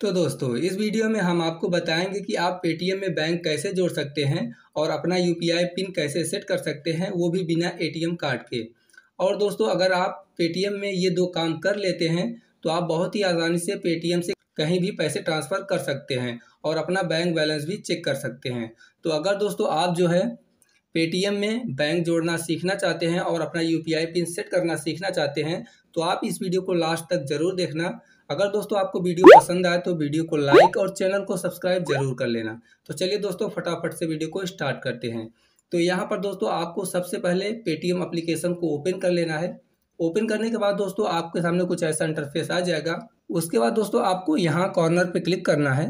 तो दोस्तों इस वीडियो में हम आपको बताएंगे कि आप पेटीएम में बैंक कैसे जोड़ सकते हैं और अपना यू पिन कैसे सेट कर सकते हैं वो भी बिना ए कार्ड के और दोस्तों अगर आप पेटीएम में ये दो काम कर लेते हैं तो आप बहुत ही आसानी से पेटीएम से कहीं भी पैसे ट्रांसफ़र कर सकते हैं और अपना बैंक बैलेंस भी चेक कर सकते हैं तो अगर दोस्तों आप जो है पेटीएम में बैंक जोड़ना सीखना चाहते हैं और अपना यू पिन सेट करना सीखना चाहते हैं तो आप इस वीडियो को लास्ट तक ज़रूर देखना अगर दोस्तों आपको वीडियो पसंद आए तो वीडियो को लाइक और चैनल को सब्सक्राइब जरूर कर लेना तो चलिए दोस्तों फटाफट से वीडियो को स्टार्ट करते हैं तो यहाँ पर दोस्तों आपको सबसे पहले पेटीएम अप्लीकेशन को ओपन कर लेना है ओपन करने के बाद दोस्तों आपके सामने कुछ ऐसा इंटरफेस आ जाएगा उसके बाद दोस्तों आपको यहाँ कॉर्नर पे क्लिक करना है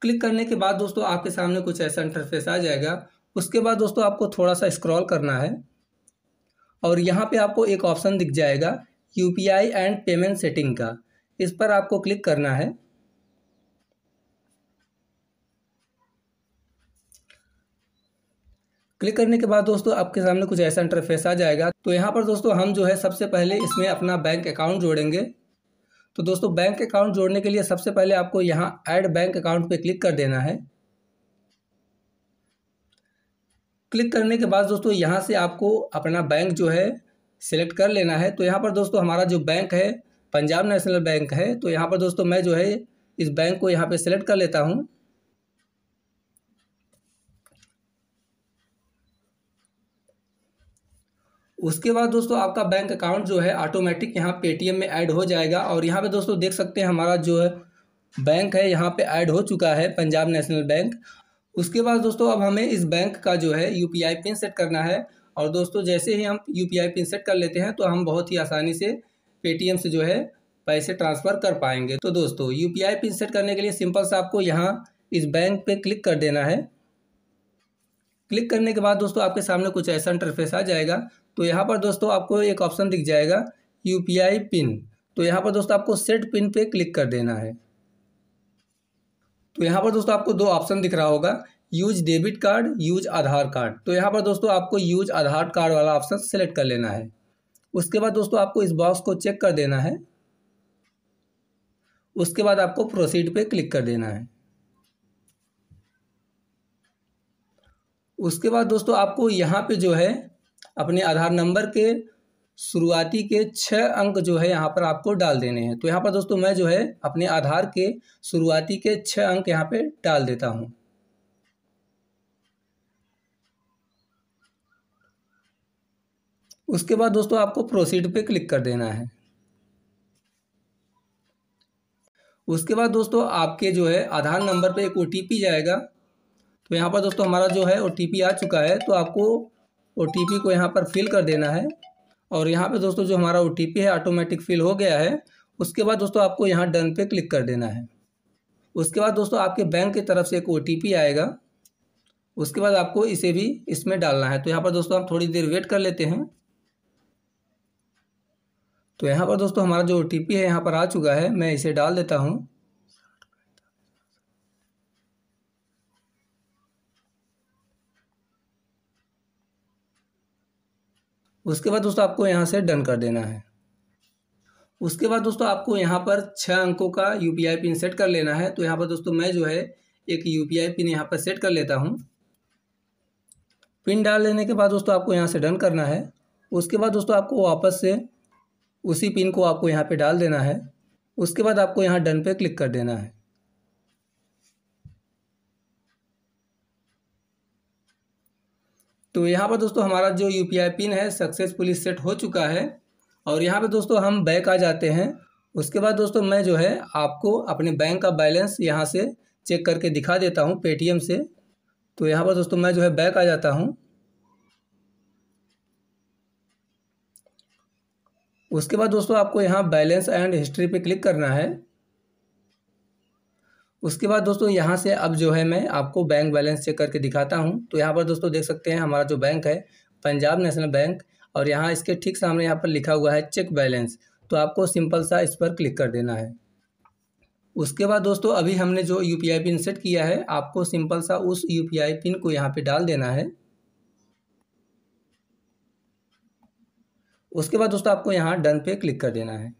क्लिक करने के बाद दोस्तों आपके सामने कुछ ऐसा इंटरफेस आ जाएगा उसके बाद दोस्तों आपको थोड़ा सा स्क्रॉल करना है और यहाँ पे आपको एक ऑप्शन दिख जाएगा U P and payment setting का इस पर आपको क्लिक करना है क्लिक करने के बाद दोस्तों आपके सामने कुछ ऐसा इंटरफेस आ जाएगा तो यहाँ पर दोस्तों हम जो है सबसे पहले इसमें अपना बैंक अकाउंट जोड़ेंगे तो दोस्तों बैंक अकाउंट जोड़ने के लिए सबसे पहले आपको यहाँ ऐड बैंक अकाउंट पे क्लिक कर देना है क्लिक करने के बाद दोस्तों यहाँ से आपको अपना बैंक जो है सेलेक्ट कर लेना है तो यहाँ पर दोस्तों हमारा जो बैंक है पंजाब नेशनल बैंक है तो यहाँ पर दोस्तों मैं जो है इस बैंक को यहाँ पे सेलेक्ट कर लेता हूँ उसके बाद दोस्तों आपका बैंक अकाउंट जो है ऑटोमेटिक यहाँ पेटीएम में ऐड हो जाएगा और यहाँ पे दोस्तों देख सकते हैं हमारा जो है बैंक है यहाँ पे ऐड हो चुका है पंजाब नेशनल बैंक उसके बाद दोस्तों अब हमें इस बैंक का जो है यूपीआई पिन सेट करना है और दोस्तों जैसे ही हम यू पी पिन सेट कर लेते हैं तो हम बहुत ही आसानी से पेटीएम से जो है पैसे ट्रांसफ़र कर पाएंगे तो दोस्तों यू पिन सेट करने के लिए सिंपल सा आपको यहाँ इस बैंक पे क्लिक कर देना है क्लिक करने के बाद दोस्तों आपके सामने कुछ ऐसा इंटरफेस आ जाएगा तो यहाँ पर दोस्तों आपको एक ऑप्शन दिख जाएगा यू पिन तो यहाँ पर दोस्तों आपको सेट पिन पे क्लिक कर देना है तो यहाँ पर दोस्तों आपको दो ऑप्शन दिख रहा होगा use debit card use Aadhaar card तो यहाँ पर दोस्तों आपको यूज आधार कार्ड वाला ऑप्शन सेलेक्ट कर लेना है उसके बाद दोस्तों आपको इस बॉक्स को चेक कर देना है उसके बाद आपको प्रोसीड पे क्लिक कर देना है उसके बाद दोस्तों आपको यहाँ पे जो है अपने आधार नंबर के शुरुआती के छः अंक जो है यहाँ पर आपको डाल देने हैं तो यहाँ पर दोस्तों मैं जो है अपने आधार के शुरुआती के छः अंक यहाँ पे डाल देता हूँ उसके बाद दोस्तों आपको प्रोसीड पे क्लिक कर देना है उसके बाद दोस्तों आपके जो है आधार नंबर पे एक ओ जाएगा तो यहाँ पर दोस्तों हमारा जो है ओ आ चुका है तो आपको ओ को यहाँ पर फिल कर देना है और यहाँ पे दोस्तों जो हमारा ओ है ऑटोमेटिक फिल हो गया है उसके बाद दोस्तों आपको यहाँ डन पे क्लिक कर देना है उसके बाद दोस्तों आपके बैंक की तरफ से एक ओ आएगा उसके बाद आपको इसे भी इसमें डालना है तो यहाँ पर दोस्तों हम थोड़ी देर वेट कर लेते हैं तो यहाँ पर दोस्तों हमारा जो ओ है यहाँ पर आ चुका है मैं इसे डाल देता हूँ उसके बाद दोस्तों आपको यहाँ से डन कर देना है उसके बाद दोस्तों आपको यहां पर छः अंकों का यू पिन सेट कर लेना है तो यहाँ पर दोस्तों मैं जो है एक यू पिन यहां पर सेट कर लेता हूँ पिन डाल लेने के बाद दोस्तों आपको यहां से डन करना है उसके बाद दोस्तों आपको वापस से उसी पिन को आपको यहाँ पे डाल देना है उसके बाद आपको यहाँ डन पे क्लिक कर देना है तो यहाँ पर दोस्तों हमारा जो यू पिन है सक्सेसफुली सेट हो चुका है और यहाँ पे दोस्तों हम बैक आ जाते हैं उसके बाद दोस्तों मैं जो है आपको अपने बैंक का बैलेंस यहाँ से चेक करके दिखा देता हूँ पेटीएम से तो यहाँ पर दोस्तों मैं जो है बैक आ जाता हूँ उसके बाद दोस्तों आपको यहाँ बैलेंस एंड हिस्ट्री पे क्लिक करना है उसके बाद दोस्तों यहाँ से अब जो है मैं आपको बैंक बैलेंस चेक करके दिखाता हूँ तो यहाँ पर दोस्तों देख सकते हैं हमारा जो बैंक है पंजाब नेशनल बैंक और यहाँ इसके ठीक सामने यहाँ पर लिखा हुआ है चेक बैलेंस तो आपको सिंपल सा इस पर क्लिक कर देना है उसके बाद दोस्तों अभी हमने जो यू पिन सेट किया है आपको सिंपल सा उस यू पिन को यहाँ पर डाल देना है उसके बाद दोस्तों आपको यहाँ डन पे क्लिक कर देना है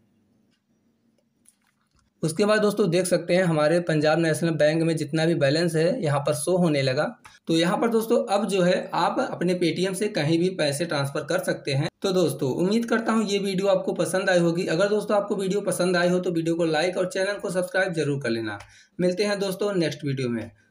उसके बाद दोस्तों देख सकते हैं हमारे पंजाब नेशनल बैंक में जितना भी बैलेंस है यहाँ पर शो होने लगा तो यहाँ पर दोस्तों अब जो है आप अपने पेटीएम से कहीं भी पैसे ट्रांसफर कर सकते हैं तो दोस्तों उम्मीद करता हूँ ये वीडियो आपको पसंद आई होगी अगर दोस्तों आपको वीडियो पसंद आई हो तो वीडियो को लाइक और चैनल को सब्सक्राइब जरूर कर लेना मिलते हैं दोस्तों नेक्स्ट वीडियो में